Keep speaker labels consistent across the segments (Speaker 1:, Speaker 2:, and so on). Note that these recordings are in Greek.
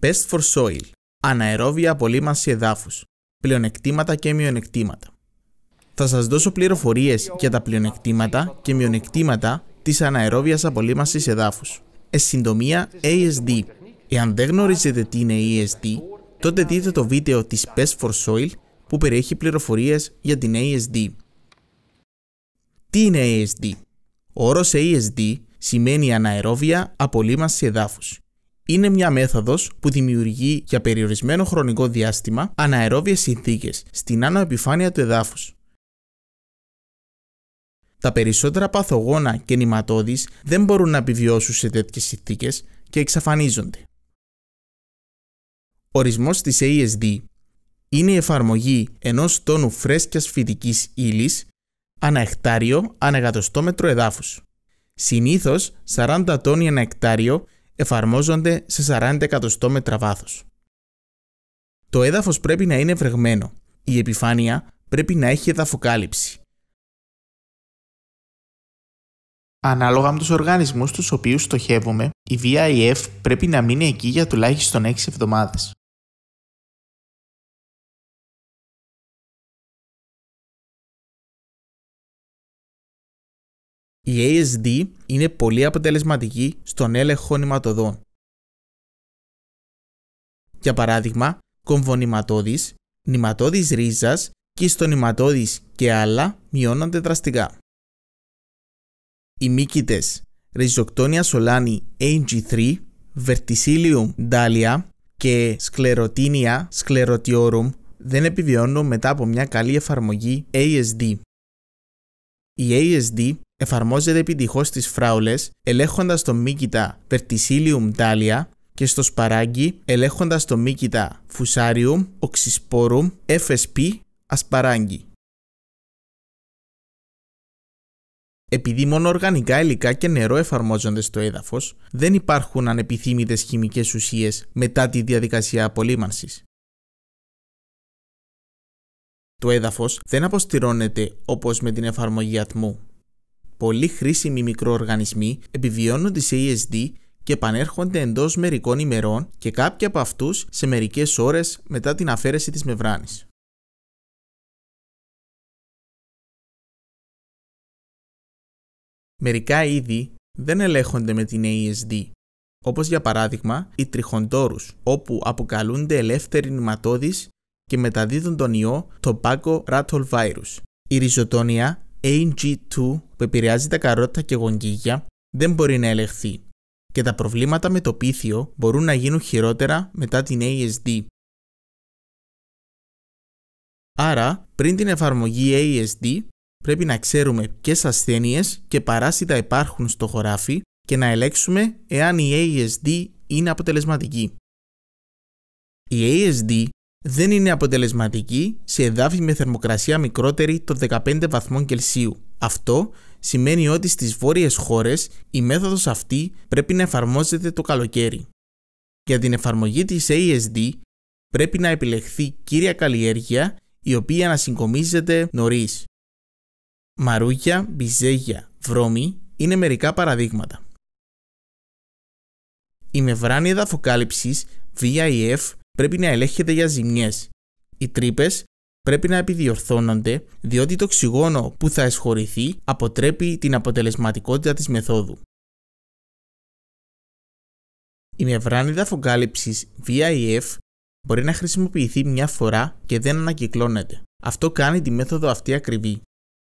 Speaker 1: Best for soil. Αναερόβια απολύμανση εδάφους. Πλεονεκτήματα και μειονεκτήματα. Θα σας δώσω πληροφορίες για τα πλεονεκτήματα και μειονεκτήματα της αναερόβιας απολύμανσης εδάφους. Εσυντομία, ASD. Εάν δεν γνωρίζετε τι είναι ASD, τότε δείτε το βίντεο της Best for Soil που περιέχει πληροφορίες για την ASD. Τι είναι ASD? Ο όρος ASD σημαίνει αναερόβια απολύμανση εδάφους είναι μια μέθοδος που δημιουργεί για περιορισμένο χρονικό διάστημα αναερόβιες συνθήκες στην άνω επιφάνεια του εδάφους. Τα περισσότερα παθογόνα και νηματώδει δεν μπορούν να επιβιώσουν σε τέτοιες συνθήκες και εξαφανίζονται. Ορισμός της ASD είναι η εφαρμογή ενός τόνου φρέσκιας φυτικής ύλης ανά εκτάριο ανά εκατοστόμετρο εδάφους. Συνήθως 40 τόνοι ανά εκτάριο εφαρμόζονται σε 40 εκατοστόμετρα βάθος. Το έδαφος πρέπει να είναι βρεγμένο. Η επιφάνεια πρέπει να έχει εδαφοκάλυψη. Ανάλογα με τους οργανισμούς τους οποίους στοχεύουμε, η VIF πρέπει να μείνει εκεί για τουλάχιστον 6 εβδομάδες. Η ASD είναι πολύ αποτελεσματική στον έλεγχο νηματοδών. Για παράδειγμα, κομβονηματόδης, νηματόδης ρίζας και στον και άλλα μειώνονται δραστικά. Οι μύκητες Ριζοκτόνια σολάνη AG3, Verticillium Dahlia και Sclerotinia Sclerotiorum δεν επιβιώνουν μετά από μια καλή εφαρμογή ASD. Η ASD εφαρμόζεται επιτυχώς στι φράουλες, ελέγχοντας το μύκητα Verticillium τάλια και στο σπαράγγι, ελέγχοντας το μύκητα Fusarium Oxysporum FSP ασπαράγγι. Επειδή μόνο οργανικά υλικά και νερό εφαρμόζονται στο έδαφος, δεν υπάρχουν ανεπιθύμητες χημικές ουσίες μετά τη διαδικασία απολύμανσης. Το έδαφος δεν αποστηρώνεται όπως με την εφαρμογή ατμού πολύ χρήσιμοι μικροοργανισμοί επιβιώνουν τη ASD e και επανέρχονται εντός μερικών ημερών και κάποιοι από αυτούς σε μερικές ώρες μετά την αφαίρεση της μεβράνης. Μερικά είδη δεν ελέγχονται με την ASD, e όπως για παράδειγμα οι τριχοντόρους, όπου αποκαλούνται ελεύθεροι νηματώδεις και μεταδίδουν τον ιό Tobacco Rattle Virus. Η ριζοτόνια AG2 που επηρεάζει τα καρότα και γονγκίγια δεν μπορεί να ελεγχθεί και τα προβλήματα με το πίθιο μπορούν να γίνουν χειρότερα μετά την ASD. Άρα, πριν την εφαρμογή ASD, πρέπει να ξέρουμε ποιες ασθένειες και παράσιτα υπάρχουν στο χωράφι και να ελέγξουμε εάν η ASD είναι αποτελεσματική. Η ASD δεν είναι αποτελεσματική σε εδάφη με θερμοκρασία μικρότερη των 15 βαθμών Κελσίου. Αυτό σημαίνει ότι στις βόρειες χώρες η μέθοδος αυτή πρέπει να εφαρμόζεται το καλοκαίρι. Για την εφαρμογή της ASD πρέπει να επιλεχθεί κύρια καλλιέργεια η οποία να συγκομίζεται νωρίς. Μαρούγια, μπιζέγια, βρώμη είναι μερικά παραδείγματα. Η μεμβράνη εδαφοκάλυψης VIF πρέπει να ελέγχεται για ζημιές. Οι τρύπες πρέπει να επιδιορθώνονται διότι το οξυγόνο που θα εσχωρηθεί αποτρέπει την αποτελεσματικότητα της μεθόδου. Η μευράνιδα φωγκάλυψης VIF μπορεί να χρησιμοποιηθεί μια φορά και δεν ανακυκλώνεται. Αυτό κάνει τη μέθοδο αυτή ακριβή.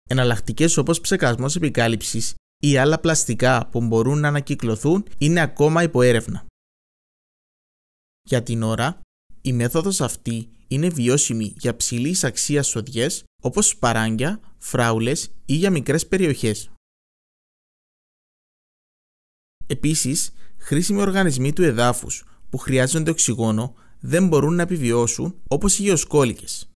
Speaker 1: Εναλλακτικές όπως ψεκασμός επικάλυψης ή άλλα πλαστικά που μπορούν να ανακυκλωθούν είναι ακόμα υπό Για την ώρα, η μέθοδος αυτή είναι βιώσιμη για ψηλής αξίας σοδιές όπως σπαράγγια, φράουλες ή για μικρές περιοχές. Επίσης, χρήσιμοι οργανισμοί του εδάφους που χρειάζονται οξυγόνο δεν μπορούν να επιβιώσουν όπως οι γεωσκόλικες.